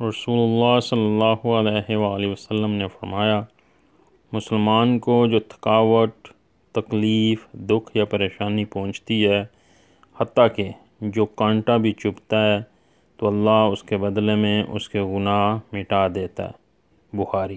رسول اللہ صلی اللہ علیہ وآلہ وسلم نے فرمایا مسلمان کو جو تھکاوٹ تکلیف دکھ یا پریشانی پہنچتی ہے حتیٰ کہ جو کانٹا بھی چپتا ہے تو اللہ اس کے بدلے میں اس کے گناہ مٹا دیتا ہے بخاری